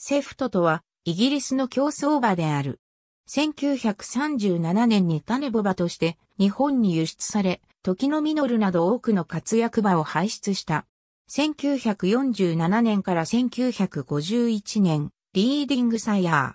セフトとは、イギリスの競争馬である。1937年にタネボ馬として日本に輸出され、時のミノルなど多くの活躍馬を輩出した。1947年から1951年、リーディングサイヤー。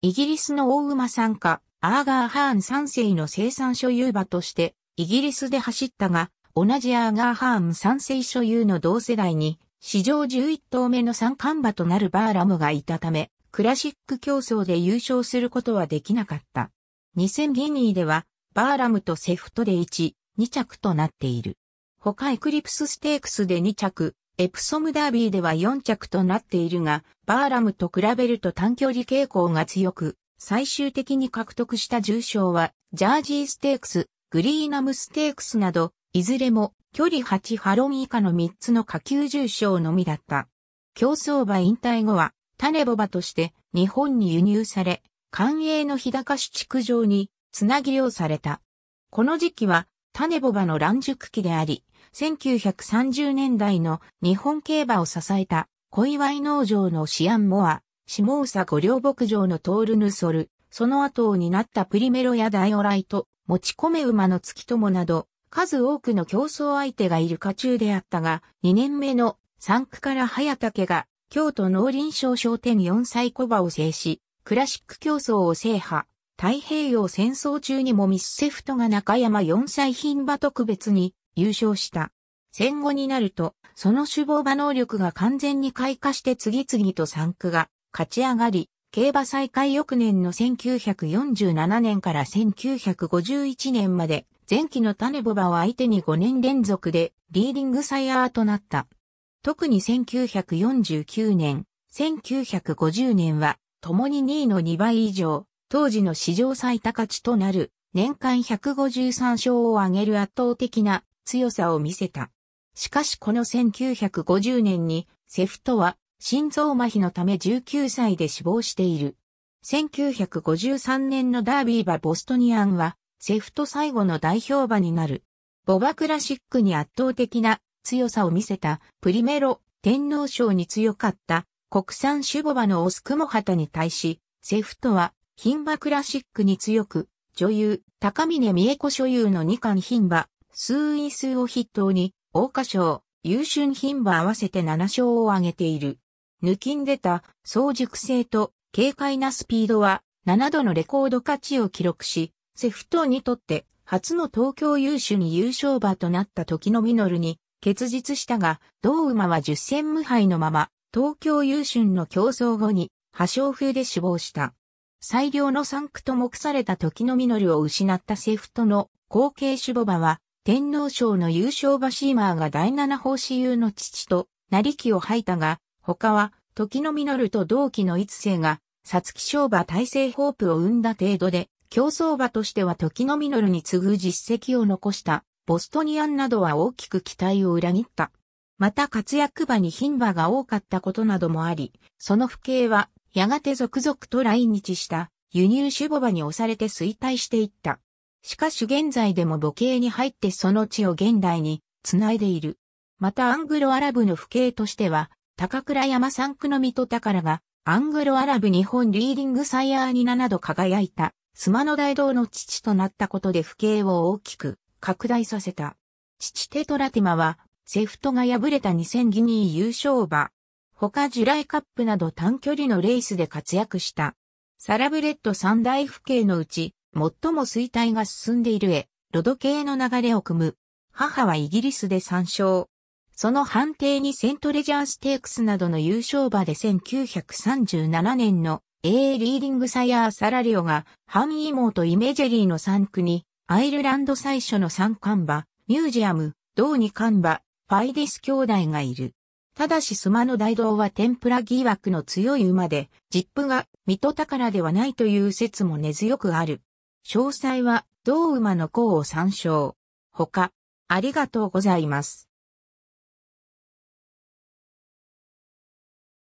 イギリスの大馬参加、アーガーハーン3世の生産所有馬として、イギリスで走ったが、同じアーガーハーン3世所有の同世代に、史上11頭目の三冠馬となるバーラムがいたため、クラシック競争で優勝することはできなかった。2000ギニーでは、バーラムとセフトで1、2着となっている。他エクリプスステークスで2着、エプソムダービーでは4着となっているが、バーラムと比べると短距離傾向が強く、最終的に獲得した重賞は、ジャージーステークス、グリーナムステークスなど、いずれも距離8ハロン以下の3つの下級重賞のみだった。競争馬引退後は、種ネボバとして日本に輸入され、官営の日高市築場につなぎ漁された。この時期は、種ネボバの乱熟期であり、1930年代の日本競馬を支えた小祝農場のシアンモア、下佐五両牧場のトールヌソル、その後を担ったプリメロやダイオライト、持ち込め馬の月友など、数多くの競争相手がいる家中であったが、2年目の三区から早竹が、京都農林省商店4歳小馬を制し、クラシック競争を制覇。太平洋戦争中にもミスセフトが中山4歳品馬特別に優勝した。戦後になると、その首謀馬能力が完全に開花して次々と産区が勝ち上がり、競馬再開翌年の1947年から1951年まで前期の種ボバを相手に5年連続でリーディングサイヤーとなった。特に1949年、1950年は、共に2位の2倍以上、当時の史上最高値となる、年間153勝を挙げる圧倒的な強さを見せた。しかしこの1950年に、セフトは、心臓麻痺のため19歳で死亡している。1953年のダービーバ・ボストニアンは、セフト最後の代表馬になる。ボバクラシックに圧倒的な強さを見せたプリメロ天皇賞に強かった国産種ボバのオスクモハタに対し、セフトは牝馬クラシックに強く、女優高峰美恵子所有の2冠牝馬、数位数を筆頭に、桜花賞、優秀牝馬合わせて7勝を挙げている。抜きんでた早熟性と軽快なスピードは7度のレコード価値を記録し、セフトにとって初の東京優秀に優勝馬となった時のミノルに結実したが、同馬は10戦無敗のまま、東京優秀の競争後に、破傷風で死亡した。最良の三区と目された時のミノルを失ったセフトの後継守護馬は、天皇賞の優勝馬シーマーが第七法師優の父と、成木を吐いたが、他は、時のミノルと同期の一世が、皐月賞馬大成ホープを生んだ程度で、競争馬としては時のミノルに次ぐ実績を残したボストニアンなどは大きく期待を裏切った。また活躍馬に牝馬が多かったことなどもあり、その不景はやがて続々と来日した輸入種母馬に押されて衰退していった。しかし現在でも母系に入ってその地を現代に繋いでいる。またアングロアラブの父兄としては、高倉山三区の水戸宝が、アングロアラブ日本リーディングサイアーニナなど輝いた。妻の大道の父となったことで府系を大きく拡大させた。父テトラティマは、セフトが敗れた2000ギニー優勝馬。他ジュライカップなど短距離のレースで活躍した。サラブレッド三大府系のうち、最も衰退が進んでいるへ、ロド系の流れを組む。母はイギリスで参照。その判定にセントレジャーステークスなどの優勝馬で1937年の A リーディングサヤー・サラリオが、ハンイメジェリーの3区に、アイルランド最初の3冠馬、ミュージアム、銅カ冠馬、ファイディス兄弟がいる。ただしスマの大道は天ぷら疑惑の強い馬で、ジップがタカ宝ではないという説も根強くある。詳細は、同馬の項を参照。他、ありがとうございます。